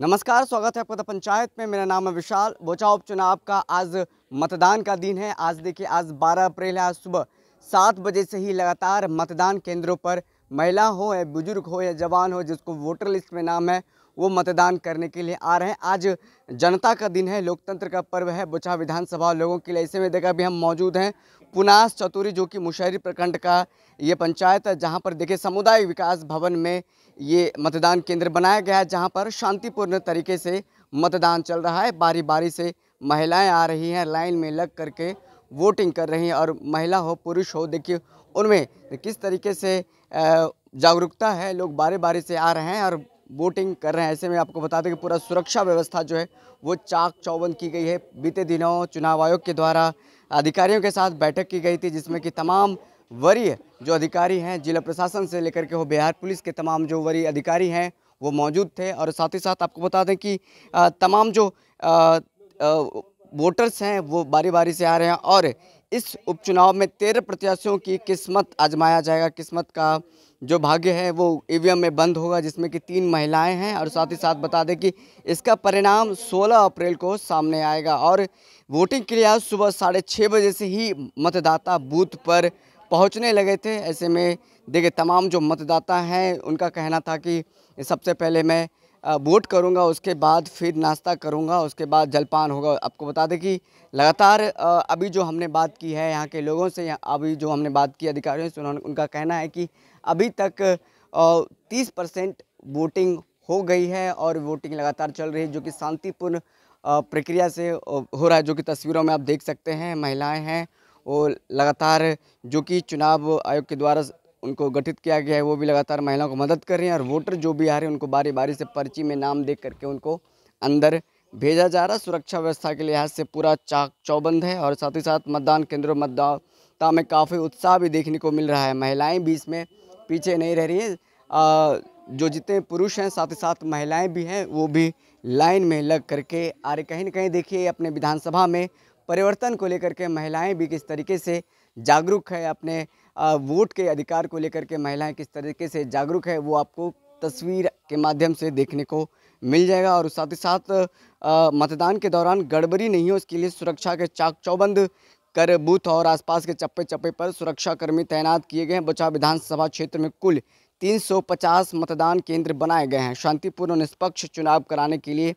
नमस्कार स्वागत है आपका पंचायत में मेरा नाम है विशाल बोचा उपचुनाव का आज मतदान का दिन है आज देखिए आज 12 अप्रैल है आज सुबह सात बजे से ही लगातार मतदान केंद्रों पर महिला हो या बुजुर्ग हो या जवान हो जिसको वोटर लिस्ट में नाम है वो मतदान करने के लिए आ रहे हैं आज जनता का दिन है लोकतंत्र का पर्व है बुछा विधानसभा लोगों के लिए ऐसे में देखा अभी हम मौजूद हैं पुनास चतुरी जो कि मुशहरी प्रखंड का ये पंचायत है जहाँ पर देखिए समुदाय विकास भवन में ये मतदान केंद्र बनाया गया है जहाँ पर शांतिपूर्ण तरीके से मतदान चल रहा है बारी बारी से महिलाएं आ रही हैं लाइन में लग करके वोटिंग कर रही हैं और महिला हो पुरुष हो देखिए उनमें किस तरीके से जागरूकता है लोग बारी बारी से आ रहे हैं और वोटिंग कर रहे हैं ऐसे में आपको बता दें कि पूरा सुरक्षा व्यवस्था जो है वो चाक चौबंद की गई है बीते दिनों चुनाव आयोग के द्वारा अधिकारियों के साथ बैठक की गई थी जिसमें कि तमाम वरीय जो अधिकारी हैं जिला प्रशासन से लेकर के हो बिहार पुलिस के तमाम जो वरीय अधिकारी हैं वो मौजूद थे और साथ ही साथ आपको बता दें कि तमाम जो वोटर्स हैं वो बारी बारी से आ रहे हैं और इस उपचुनाव में तेरह प्रत्याशियों की किस्मत आजमाया जाएगा किस्मत का जो भाग्य है वो ईवीएम में बंद होगा जिसमें कि तीन महिलाएं हैं और साथ ही साथ बता दें कि इसका परिणाम 16 अप्रैल को सामने आएगा और वोटिंग के लिए सुबह साढ़े छः बजे से ही मतदाता बूथ पर पहुंचने लगे थे ऐसे में देखिए तमाम जो मतदाता हैं उनका कहना था कि सबसे पहले मैं वोट करूंगा उसके बाद फिर नाश्ता करूंगा उसके बाद जलपान होगा आपको बता दें कि लगातार अभी जो हमने बात की है यहाँ के लोगों से अभी जो हमने बात की अधिकारियों से उन्होंने उनका कहना है कि अभी तक तीस परसेंट वोटिंग हो गई है और वोटिंग लगातार चल रही है जो कि शांतिपूर्ण प्रक्रिया से हो रहा है जो कि तस्वीरों में आप देख सकते हैं महिलाएं हैं वो लगातार जो कि चुनाव आयोग के द्वारा उनको गठित किया गया है वो भी लगातार महिलाओं को मदद कर रही हैं और वोटर जो भी आ रहे हैं उनको बारी बारी से पर्ची में नाम देख करके उनको अंदर भेजा जा रहा है सुरक्षा व्यवस्था के लिहाज से पूरा चाक चौबंद है और साथ ही साथ मतदान केंद्रों मतदाता में काफ़ी उत्साह भी देखने को मिल रहा है महिलाएँ भी इसमें पीछे नहीं रह रही है आ, जो जितने पुरुष हैं साथ ही साथ महिलाएं भी हैं वो भी लाइन में लग करके आ रही कहीं ना कहीं देखिए अपने विधानसभा में परिवर्तन को लेकर के महिलाएं भी किस तरीके से जागरूक है अपने वोट के अधिकार को लेकर के महिलाएं किस तरीके से जागरूक है वो आपको तस्वीर के माध्यम से देखने को मिल जाएगा और साथ ही साथ मतदान के दौरान गड़बड़ी नहीं हो इसके लिए सुरक्षा के चाक चौबंद कर बूथ और आसपास के चप्पे चप्पे पर सुरक्षाकर्मी तैनात किए गए हैं बचाव विधानसभा क्षेत्र में कुल 350 मतदान केंद्र बनाए गए हैं शांतिपूर्ण निष्पक्ष चुनाव कराने के लिए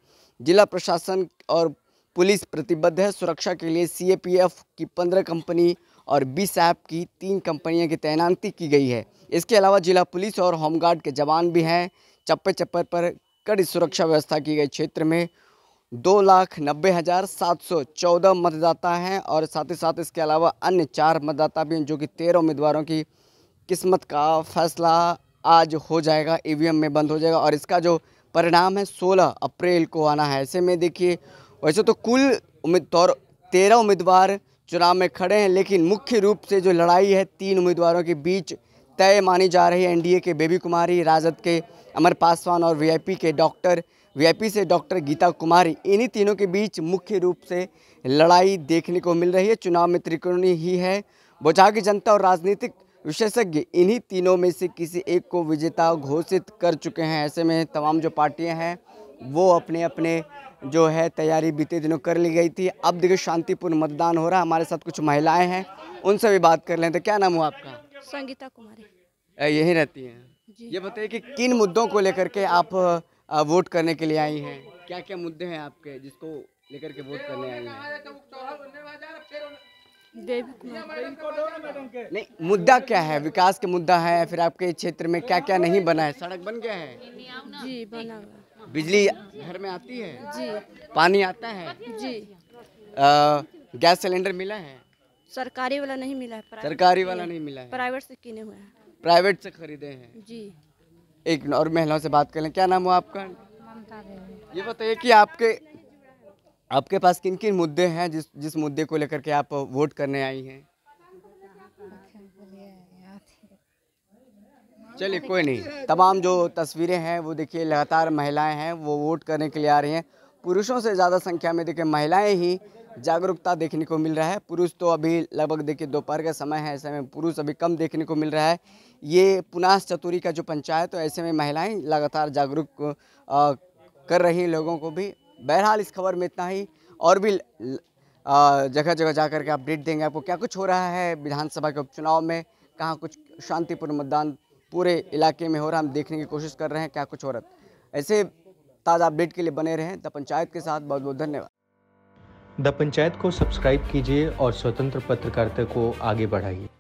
जिला प्रशासन और पुलिस प्रतिबद्ध है सुरक्षा के लिए सी की पंद्रह कंपनी और बीस ऐप की तीन कंपनियों की तैनाती की गई है इसके अलावा जिला पुलिस और होमगार्ड के जवान भी हैं चप्पे चप्पे पर कड़ी सुरक्षा व्यवस्था की गई क्षेत्र में दो लाख नब्बे हज़ार सात सौ चौदह मतदाता हैं और साथ ही साथ इसके अलावा अन्य चार मतदाता भी हैं जो कि तेरह उम्मीदवारों की किस्मत का फैसला आज हो जाएगा ईवीएम में बंद हो जाएगा और इसका जो परिणाम है सोलह अप्रैल को आना है ऐसे में देखिए वैसे तो कुल उम्मीदवार तेरह उम्मीदवार चुनाव में खड़े हैं लेकिन मुख्य रूप से जो लड़ाई है तीन उम्मीदवारों के बीच तय मानी जा रही है एनडीए के बेबी कुमारी राजद के अमर पासवान और वीआईपी के डॉक्टर वीआईपी से डॉक्टर गीता कुमारी इन्हीं तीनों के बीच मुख्य रूप से लड़ाई देखने को मिल रही है चुनाव में त्रिकोणी ही है बोझा की जनता और राजनीतिक विशेषज्ञ इन्हीं तीनों में से किसी एक को विजेता घोषित कर चुके हैं ऐसे में तमाम जो पार्टियां हैं वो अपने अपने जो है तैयारी बीते दिनों कर ली गई थी अब देखिए शांतिपूर्ण मतदान हो रहा है हमारे साथ कुछ महिलाएं हैं उनसे भी बात कर लें तो क्या नाम हुआ आपका संगीता कुमारी यही रहती हैं ये बताइए कि किन मुद्दों को लेकर के आप वोट करने के लिए आई हैं क्या क्या मुद्दे हैं आपके जिसको लेकर के वोट करने आई हैं नहीं मुद्दा क्या है विकास के मुद्दा है फिर आपके क्षेत्र में क्या क्या नहीं बना है सड़क बन गया है जी बना बिजली घर में आती है जी पानी आता है जी गैस सिलेंडर मिला है सरकारी वाला नहीं मिला है सरकारी वाला नहीं मिला है प्राइवेट से किने हुए हैं प्राइवेट से खरीदे हैं जी एक और महिलाओं से बात कर लें क्या नाम हुआ आपका ये बताइए कि आपके आपके पास किन किन मुद्दे हैं जिस जिस मुद्दे को लेकर के आप वोट करने आई हैं चलिए कोई नहीं तमाम जो तस्वीरें हैं वो देखिए लगातार महिलाएं हैं वो वोट करने के लिए आ रही हैं पुरुषों से ज़्यादा संख्या में देखिए महिलाएं ही जागरूकता देखने को मिल रहा है पुरुष तो अभी लगभग देखिए दोपहर का समय है ऐसे में पुरुष अभी कम देखने को मिल रहा है ये पुनाश चतुरी का जो पंचायत तो ऐसे में महिलाएं लगातार जागरूक कर रही हैं लोगों को भी बहरहाल इस खबर में इतना ही और भी जगह जगह जा के अपडेट देंगे आपको क्या कुछ हो रहा है विधानसभा के उपचुनाव में कहाँ कुछ शांतिपूर्ण मतदान पूरे इलाके में हो रहा हम देखने की कोशिश कर रहे हैं क्या कुछ हो रहा है ऐसे ताज़ा अपडेट के लिए बने रहें द पंचायत के साथ बहुत बहुत धन्यवाद द पंचायत को सब्सक्राइब कीजिए और स्वतंत्र पत्रकारिता को आगे बढ़ाइए